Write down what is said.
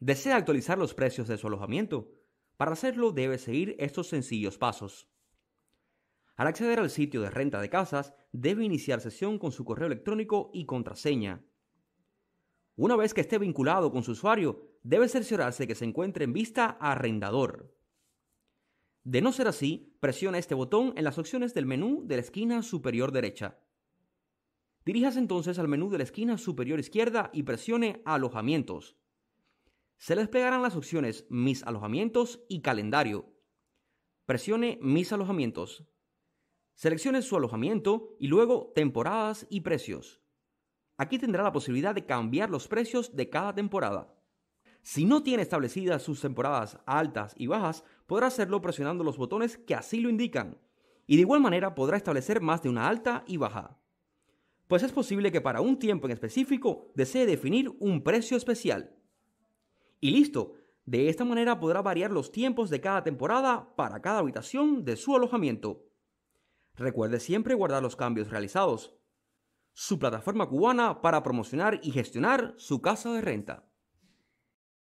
desea actualizar los precios de su alojamiento. Para hacerlo debe seguir estos sencillos pasos. Al acceder al sitio de renta de casas, debe iniciar sesión con su correo electrónico y contraseña. Una vez que esté vinculado con su usuario, debe cerciorarse que se encuentre en vista arrendador. De no ser así, presiona este botón en las opciones del menú de la esquina superior derecha. Diríjase entonces al menú de la esquina superior izquierda y presione Alojamientos se desplegarán las opciones Mis alojamientos y calendario. Presione Mis alojamientos. Seleccione su alojamiento y luego temporadas y precios. Aquí tendrá la posibilidad de cambiar los precios de cada temporada. Si no tiene establecidas sus temporadas altas y bajas, podrá hacerlo presionando los botones que así lo indican. Y de igual manera podrá establecer más de una alta y baja. Pues es posible que para un tiempo en específico desee definir un precio especial. Y listo. De esta manera podrá variar los tiempos de cada temporada para cada habitación de su alojamiento. Recuerde siempre guardar los cambios realizados. Su plataforma cubana para promocionar y gestionar su casa de renta.